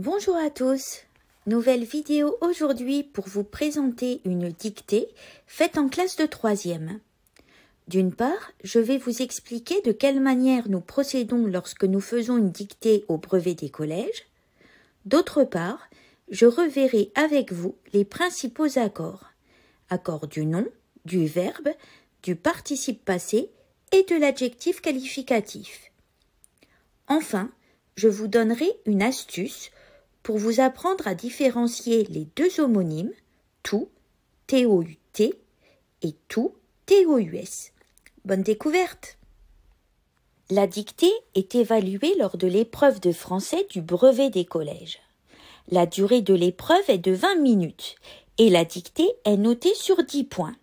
Bonjour à tous Nouvelle vidéo aujourd'hui pour vous présenter une dictée faite en classe de 3e. D'une part, je vais vous expliquer de quelle manière nous procédons lorsque nous faisons une dictée au brevet des collèges. D'autre part, je reverrai avec vous les principaux accords. Accords du nom, du verbe, du participe passé et de l'adjectif qualificatif. Enfin, je vous donnerai une astuce pour vous apprendre à différencier les deux homonymes, tout, T-O-U-T, et tout, T-O-U-S. Bonne découverte La dictée est évaluée lors de l'épreuve de français du brevet des collèges. La durée de l'épreuve est de 20 minutes et la dictée est notée sur 10 points.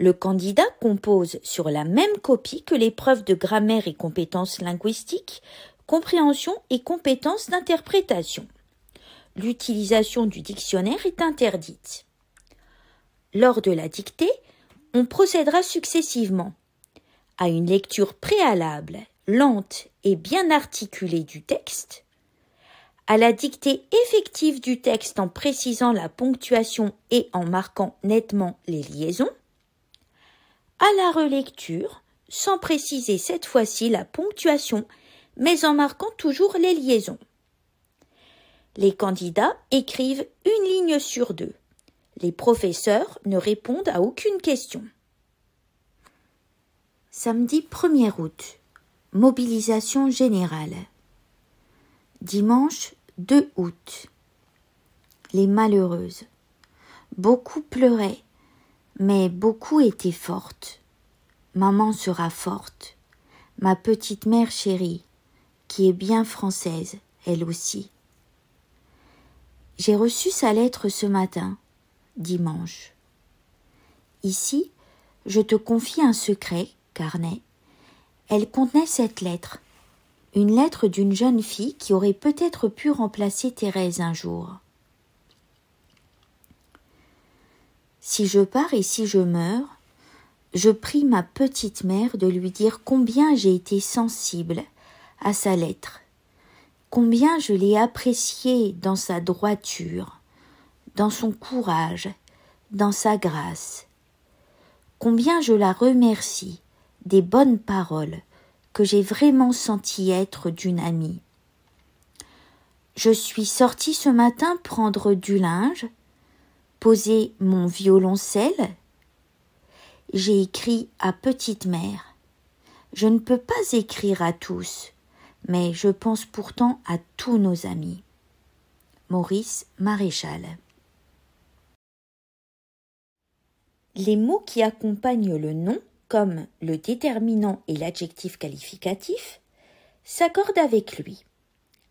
Le candidat compose sur la même copie que l'épreuve de grammaire et compétences linguistiques, compréhension et compétences d'interprétation l'utilisation du dictionnaire est interdite. Lors de la dictée, on procédera successivement à une lecture préalable, lente et bien articulée du texte, à la dictée effective du texte en précisant la ponctuation et en marquant nettement les liaisons, à la relecture, sans préciser cette fois-ci la ponctuation, mais en marquant toujours les liaisons. Les candidats écrivent une ligne sur deux. Les professeurs ne répondent à aucune question. Samedi 1er août. Mobilisation générale. Dimanche 2 août. Les malheureuses. Beaucoup pleuraient, mais beaucoup étaient fortes. Maman sera forte. Ma petite mère chérie, qui est bien française, elle aussi. J'ai reçu sa lettre ce matin, dimanche. Ici, je te confie un secret, carnet. Elle contenait cette lettre, une lettre d'une jeune fille qui aurait peut-être pu remplacer Thérèse un jour. Si je pars et si je meurs, je prie ma petite mère de lui dire combien j'ai été sensible à sa lettre combien je l'ai appréciée dans sa droiture, dans son courage, dans sa grâce. Combien je la remercie des bonnes paroles que j'ai vraiment senti être d'une amie. Je suis sortie ce matin prendre du linge, poser mon violoncelle. J'ai écrit à petite mère. Je ne peux pas écrire à tous mais je pense pourtant à tous nos amis. Maurice Maréchal. Les mots qui accompagnent le nom, comme le déterminant et l'adjectif qualificatif, s'accordent avec lui.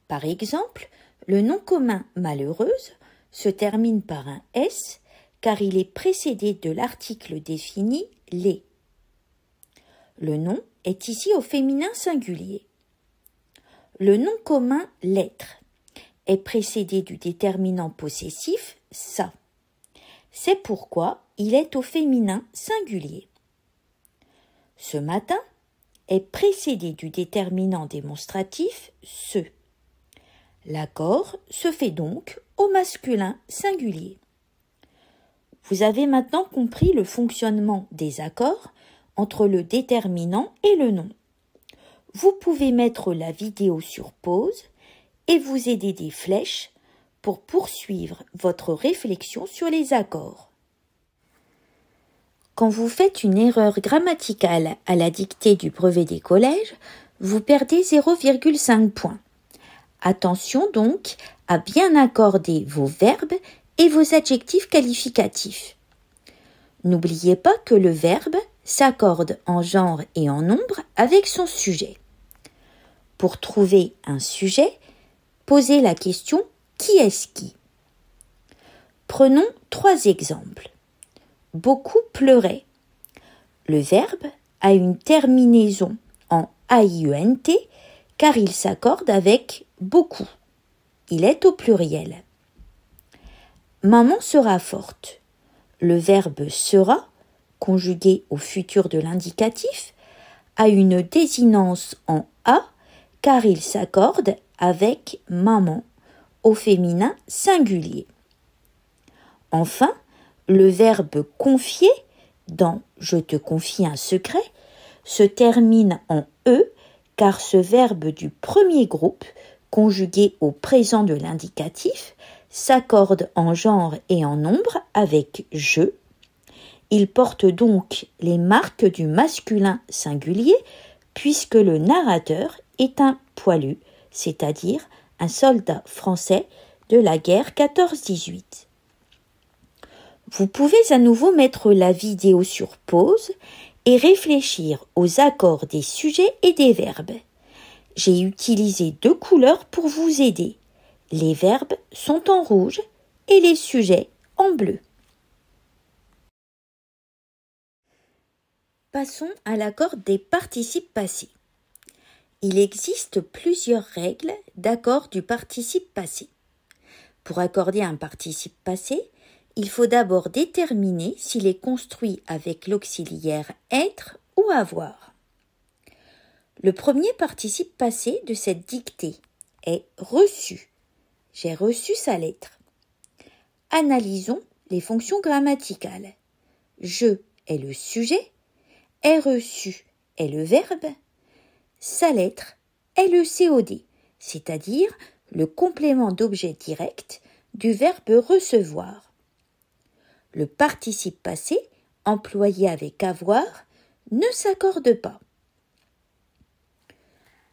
Par exemple, le nom commun malheureuse se termine par un S car il est précédé de l'article défini les. Le nom est ici au féminin singulier. Le nom commun l'être est précédé du déterminant possessif ça. C'est pourquoi il est au féminin singulier. Ce matin est précédé du déterminant démonstratif ce. L'accord se fait donc au masculin singulier. Vous avez maintenant compris le fonctionnement des accords entre le déterminant et le nom vous pouvez mettre la vidéo sur pause et vous aider des flèches pour poursuivre votre réflexion sur les accords. Quand vous faites une erreur grammaticale à la dictée du brevet des collèges, vous perdez 0,5 points. Attention donc à bien accorder vos verbes et vos adjectifs qualificatifs. N'oubliez pas que le verbe s'accorde en genre et en nombre avec son sujet. Pour trouver un sujet, posez la question qui est-ce qui Prenons trois exemples. Beaucoup pleurait. Le verbe a une terminaison en AIUNT e car il s'accorde avec beaucoup. Il est au pluriel. Maman sera forte. Le verbe sera, conjugué au futur de l'indicatif, a une désinence en car il s'accorde avec maman au féminin singulier. Enfin, le verbe confier dans je te confie un secret se termine en e car ce verbe du premier groupe conjugué au présent de l'indicatif s'accorde en genre et en nombre avec je. Il porte donc les marques du masculin singulier puisque le narrateur est un poilu, c'est-à-dire un soldat français de la guerre 14-18. Vous pouvez à nouveau mettre la vidéo sur pause et réfléchir aux accords des sujets et des verbes. J'ai utilisé deux couleurs pour vous aider. Les verbes sont en rouge et les sujets en bleu. Passons à l'accord des participes passés. Il existe plusieurs règles d'accord du participe passé. Pour accorder un participe passé, il faut d'abord déterminer s'il est construit avec l'auxiliaire être ou avoir. Le premier participe passé de cette dictée est reçu. J'ai reçu sa lettre. Analysons les fonctions grammaticales. Je est le sujet, reçu » est le verbe, sa lettre est le COD, c'est-à-dire le complément d'objet direct du verbe recevoir. Le participe passé, employé avec avoir, ne s'accorde pas.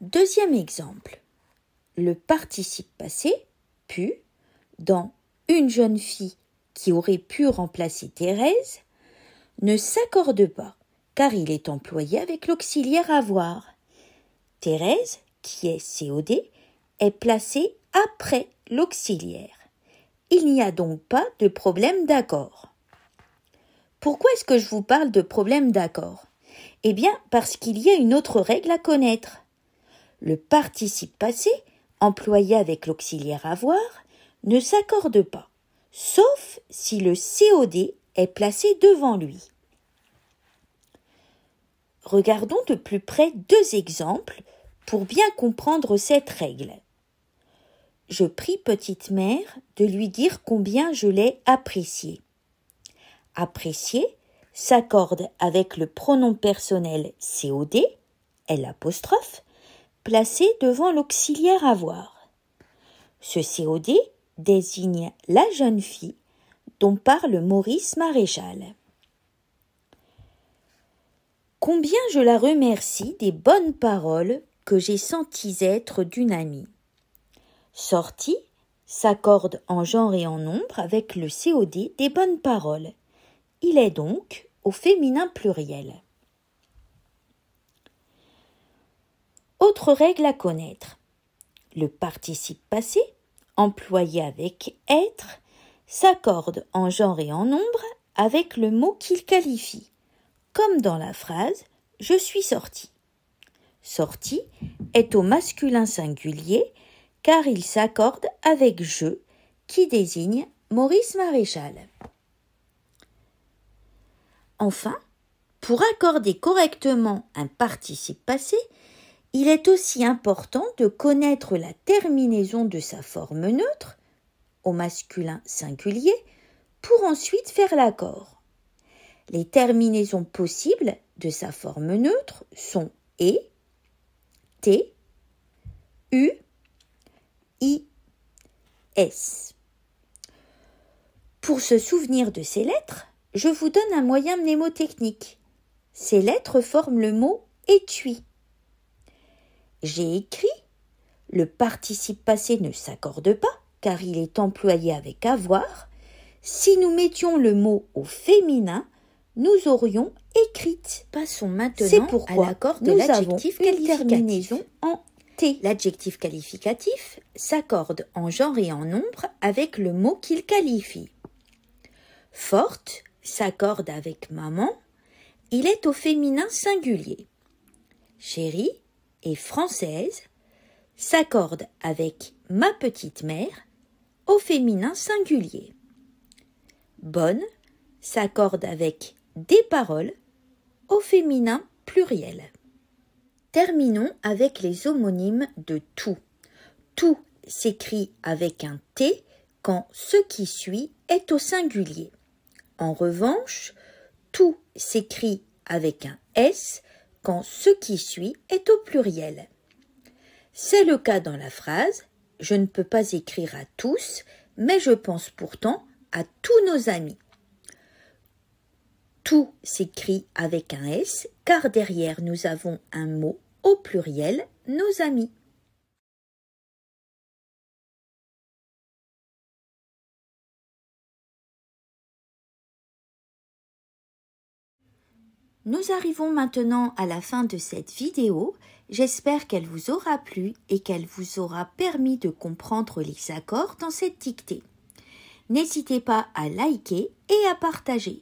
Deuxième exemple. Le participe passé, pu, dans une jeune fille qui aurait pu remplacer Thérèse, ne s'accorde pas car il est employé avec l'auxiliaire avoir. Thérèse, qui est COD, est placée après l'auxiliaire. Il n'y a donc pas de problème d'accord. Pourquoi est-ce que je vous parle de problème d'accord Eh bien, parce qu'il y a une autre règle à connaître. Le participe passé, employé avec l'auxiliaire avoir, ne s'accorde pas, sauf si le COD est placé devant lui. Regardons de plus près deux exemples pour bien comprendre cette règle. Je prie petite mère de lui dire combien je l'ai appréciée. Apprécier s'accorde avec le pronom personnel COD, L placé devant l'auxiliaire avoir. Ce COD désigne la jeune fille dont parle Maurice Maréchal combien je la remercie des bonnes paroles que j'ai senties être d'une amie. Sortie s'accorde en genre et en nombre avec le COD des bonnes paroles. Il est donc au féminin pluriel. Autre règle à connaître. Le participe passé, employé avec être, s'accorde en genre et en nombre avec le mot qu'il qualifie comme dans la phrase Je suis sorti. Sorti est au masculin singulier car il s'accorde avec je qui désigne Maurice Maréchal. Enfin, pour accorder correctement un participe passé, il est aussi important de connaître la terminaison de sa forme neutre, au masculin singulier, pour ensuite faire l'accord. Les terminaisons possibles de sa forme neutre sont e, t, u, i, s. Pour se souvenir de ces lettres, je vous donne un moyen mnémotechnique. Ces lettres forment le mot étui. J'ai écrit, le participe passé ne s'accorde pas car il est employé avec avoir. Si nous mettions le mot au féminin, nous aurions écrite. Passons maintenant à l'accord de l'adjectif qualificatif. en T. L'adjectif qualificatif s'accorde en genre et en nombre avec le mot qu'il qualifie. Forte s'accorde avec maman. Il est au féminin singulier. Chérie et française s'accorde avec ma petite mère au féminin singulier. Bonne s'accorde avec des paroles au féminin pluriel. Terminons avec les homonymes de tout. Tout s'écrit avec un T quand ce qui suit est au singulier. En revanche, tout s'écrit avec un S quand ce qui suit est au pluriel. C'est le cas dans la phrase Je ne peux pas écrire à tous, mais je pense pourtant à tous nos amis. Tout s'écrit avec un S car derrière nous avons un mot au pluriel, nos amis. Nous arrivons maintenant à la fin de cette vidéo. J'espère qu'elle vous aura plu et qu'elle vous aura permis de comprendre les accords dans cette dictée. N'hésitez pas à liker et à partager.